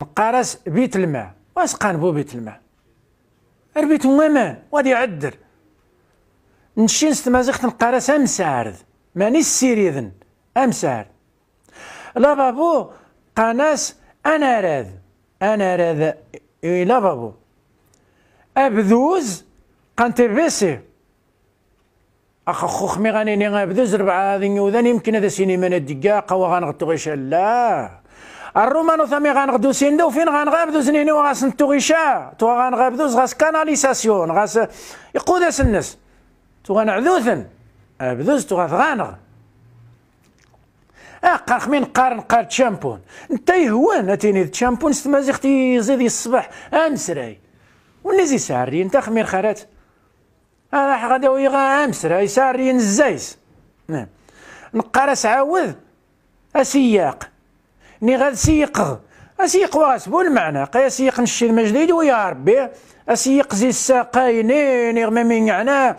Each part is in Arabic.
مقارس بيت الماء واش قانبو بيت الماء ربيت وامان وادي عدر نشين ستمازيخت مقارس امسارد ماني السيريذن امسار بابو قناس انا راذ انا راذ بابو ابذوز قانتي بيسي اخ خوخ مي غانيني ني ابذوز ربعه هذه يمكن هذا سينما دقاقه وغنغطوغيش لا الرومانو ثامي غنغدو سندو فين غنغابدو زنيني وغاس نتوغيشا تو غنغابدو غاس كاناليساسيون غاس يقودس الناس تو غنعذوثن ابدوز تو غنغ اقا آه، خمين قارن قار تشامبون انت يهوان اتيني تشامبون استمازيغ تيزيد الصباح امسراي آه، ونزي ساري انت خمير خرات آه، راح غدا ويغا امسراي ساري نزايس نعم نقارس عاود اسياق ني سيق اسيق واس بو المعنى قي سيق نشي المجديد ويا ربي اسيق زي ني غمامين يعنى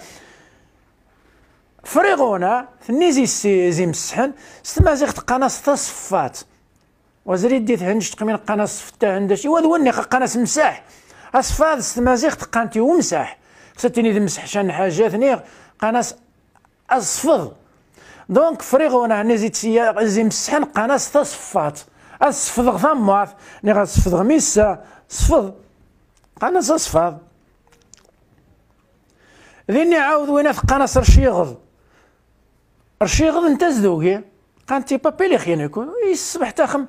فريغونا ثني زي زي مسحن ستما زيغ تقناص تصفات وزري ديت هنش تقمين قناص فتا هندشي وني قناص مساح اصفاد ستما زيخت تقانتي ومساح ستني ذي مسح شان حاجات نيغ قناص اصفض دونك فريغونا هنا زيت زي مسحن قناص تصفات أسفضغ ثمات نيغا أسفضغ غميسا سفض قانا سسفض ذيني عاود وين أثقانا سرشيغض رشيغض انت زدوقي قانتي بابي لي يكون خينيكو الصبح تاخم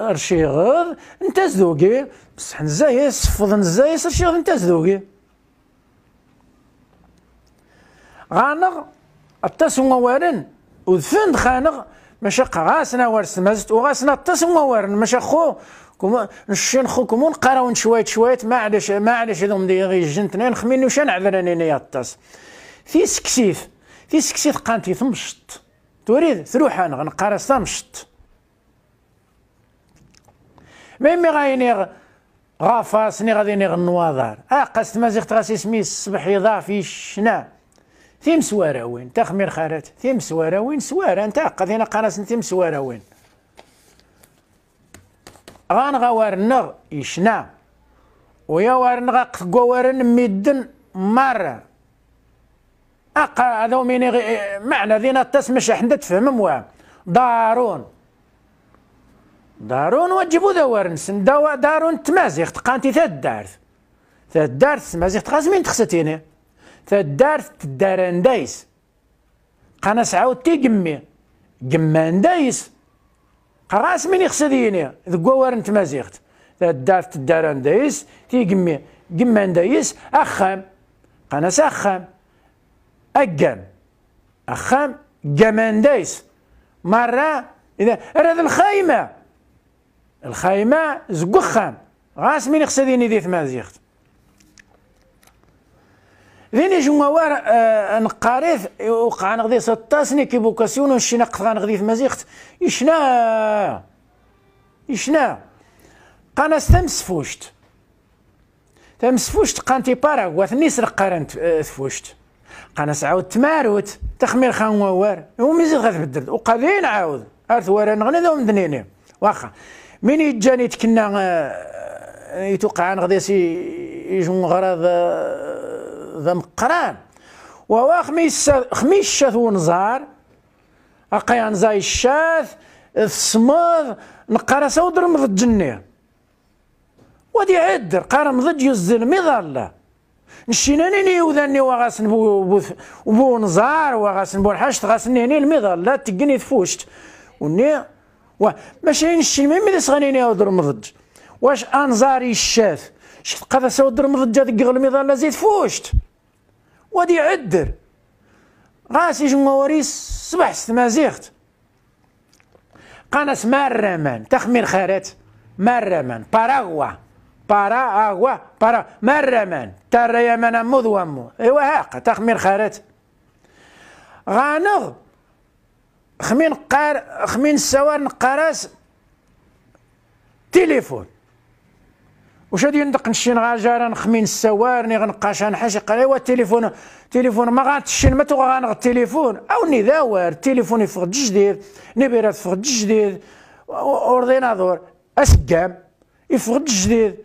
رشيغض انت زدوقي بصح نزاي سفض نزاي رشيغض انت زدوقي غانغ التاسو موالن ودفن خانغ ماشي غاسنا ورس مازت وغاسنا التصم ورن خو كم نشين خو كمون قراون شوية شوية ما عادش هذوم ديغي جنتنين خمين وشان عذراني نيا التص في سكسيف في سكسيث قانتي ثمشط تريد ثروح انا غنقرا مي مي غايني غافاس ني غادي اه اقست مازيغ تغاسي سميس الصبح يضاع في الشنا ثيم سواراوين تخمير خارات ثيم سواراوين سوارا انت قضينا قراصن ثيم سواراوين غان غوارنغ يشنا ويا نغ قوارن ميدن مارا أقا هذا مين معنى ذينا التسمش حنا تفهم واه دارون دارون وجبوا دوار نسن دارون تمازيخ تقانتي ثلاث دارت ثلاث دارت تمازيخ تقاسمين تخستيني تدارت دايس قنا سعود تي جمي جمان دايس قراس من يخصد ذو قوار انت نت مازيغت تدار دايس اندايس تي جمي جمان دايس اخام قنا اخام اقام اخام دايس مرة إذا أراد الخايمة الخايمة زقخام غاس من يخصد يني ديث مازيغت ذيني جموار نقاريث وقع نغدي 16 سنة كيبوكاسيون وشينا نقف غنغدي في مزيخت يشنا يشنا قانا ستمس فوشت تمس فوشت قانتي بارا واثني سرق قارن تفوشت قانا سعاود تماروت تخمير خان ووار ومزيد غتبدل وقالين عاود ارث ورا نغني ذو دنيني واخا من يجاني تكنا يتوقع نغدي سي يجون غراض ذا مقران وهو خميس خميس شاث ونزار أقيا نزاي يعني الشاث السماض نقرس ودرمض الجنيه ودي عدر قرا ضد يزل مظلة نشيناني وذاني وغاسن بو, بو نزار وغاسن بو الحشت غاسن هني المظلة تقني تفوشت وني و ماشي نشي مي إذا سغنيني ودر مضج واش أنزاري الشاث شفت قذا سودر هذيك ذق المظلة زيت فوشت وادي يعدر غاسي جمهوري صبح استمازيغت قناة مارمان تخمين تخمير مارمان باراغوا باراغوا بارا مرمان ترى يمن أمود وأمو إيوا هاق تخمين خارات غانغ خمين قار خمين سوار نقراس تليفون واش غادي ندقنشي نغاجر نخمين السوار ني غنقاش نحاش قال ايوا التليفون تليفون ما غاتشين ما توغا غانغ التليفون او ني داور التليفون يفقد الجديد بيرات فقد الجديد اوردينادور اسقام يفقد الجديد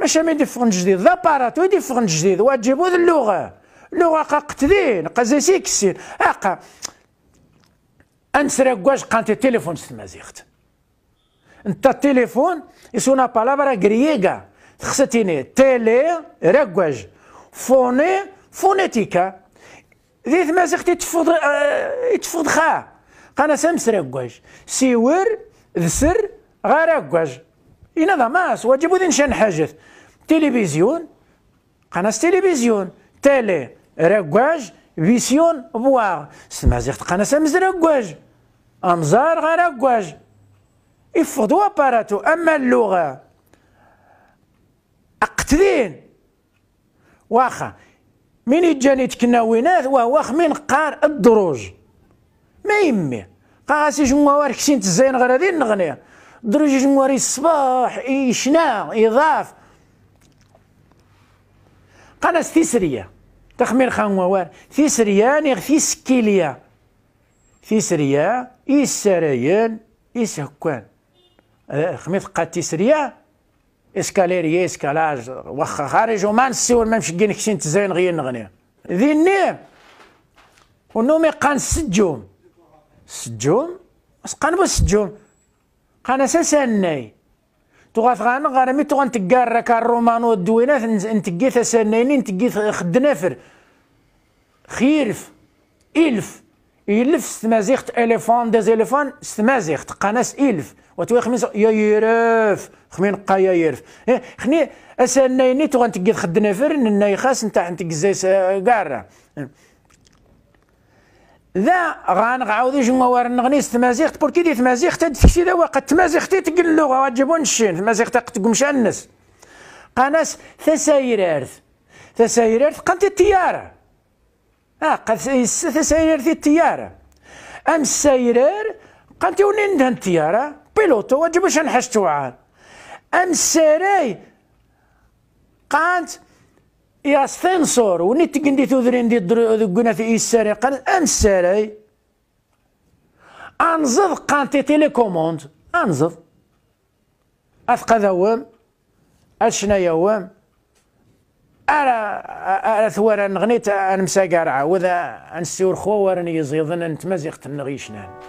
ماشي ما يفقد الجديد لاباراتو يفقد الجديد وتجيبو اللغه اللغه قاقتدين زي سيكسين اقا انسرا كواش قانتي التليفون مازيخت انت التليفون يسونا بالابرا غرييغا خصتيني تيلي ركواج فوني فونيتيكا ذي ثما سختي تفض آه، يتفض خا قانا سمس ركواج سيور ذسر غا ركواج إنا ذا ماس واجب ذي نشان حاجث تلفزيون قناة تلفزيون تيلي ركواج فيسيون بواغ سما زخت قناة سامس ركواج أمزار غا ركواج يفضوا أباراتو أما اللغة تذين واخا من يجاني تكناوينات وهو خمين قار الدروج ما يمي قاسي جموار كسين تزين غير هذه نغني دروج جمواري الصباح يشنا يضاف قناة تيسرية تخمين وار تيسرية نيغ تيسكيليا تيسرية إيسرايل إيسهكوان أه، خميت قات تيسرية اسكاليري اسكالاج واخا خارج وما نسيو ما كين كشين تزين غير نغني ذيني ونومي قان سجوم سجوم قان بو سجوم قان اساسا ناي تغاث غانا غانا مي تغان تقارا الرومانو الدوينات نتقي ثسانين نتقي خدنافر خيرف إلف إلف ستمازيخت الفون داز إليفان ستمازيخت قناس إلف وتوي خميس يا يرف خمين قا يا يرف إيه، خني اسالنا يني تو غنتقد خدنا فرن الناي خاص نتاع زيس آه، قارة ذا غنعاود وار نغنيس تمازيغت تبور كيدي تمازيغت هاد الشيء ذا وقت تي تقل اللغه واجبون الشين انس قاناس النس ارث ثسايرارث ارث قانت التيارة اه قد ارث التيارة ام قانت يونين دهن التيارة بيلوتو واجب باش نحشتو عاد ام سيري قانت يستنصر ونتقن دي تذرين دي دقنا في سيري قال ام السراي انزض قانتي تيليكوموند انزف اثقى ذوام اشنا يوام أرى ثوار نغنيت أنمسا قارعة وذا أنسيور خوا ورني يزيضن أنتمزيغت النغيشنان